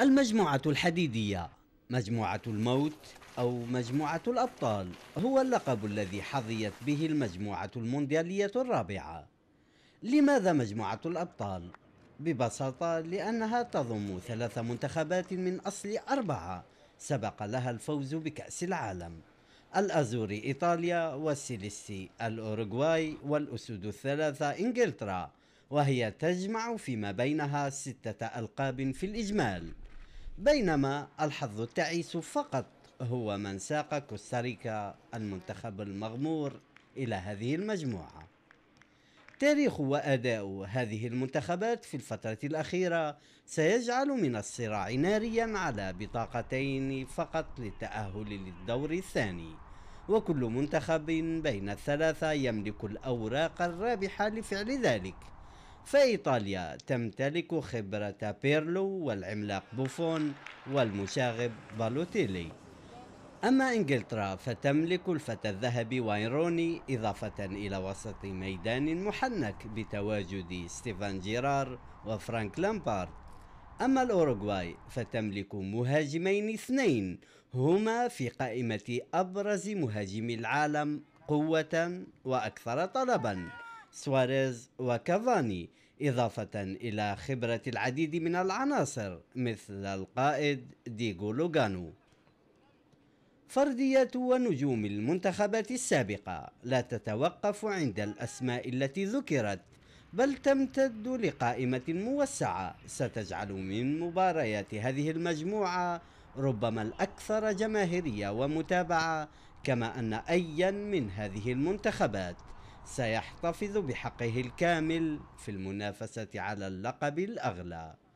المجموعة الحديدية مجموعة الموت أو مجموعة الأبطال هو اللقب الذي حظيت به المجموعة المونديالية الرابعة لماذا مجموعة الأبطال؟ ببساطة لأنها تضم ثلاث منتخبات من أصل أربعة سبق لها الفوز بكأس العالم الأزوري إيطاليا والسيليسي الأوروغواي والأسود الثلاثة إنجلترا وهي تجمع فيما بينها ستة ألقاب في الإجمال بينما الحظ التعيس فقط هو من ساق كوستاريكا المنتخب المغمور إلى هذه المجموعة تاريخ وأداء هذه المنتخبات في الفترة الأخيرة سيجعل من الصراع ناريا على بطاقتين فقط للتأهل للدور الثاني وكل منتخب بين الثلاثة يملك الأوراق الرابحة لفعل ذلك فإيطاليا تمتلك خبرة بيرلو والعملاق بوفون والمشاغب بالوتيلي أما إنجلترا فتملك الفتى الذهبي واين روني إضافة إلى وسط ميدان محنك بتواجد ستيفان جيرار وفرانك لامبارد أما الأوروغواي فتملك مهاجمين اثنين هما في قائمة أبرز مهاجمي العالم قوة وأكثر طلباً سواريز وكافاني إضافة إلى خبرة العديد من العناصر مثل القائد ديغو لوغانو فرديات ونجوم المنتخبات السابقة لا تتوقف عند الأسماء التي ذكرت بل تمتد لقائمة موسعة ستجعل من مباريات هذه المجموعة ربما الأكثر جماهيرية ومتابعة كما أن أيا من هذه المنتخبات سيحتفظ بحقه الكامل في المنافسة على اللقب الأغلى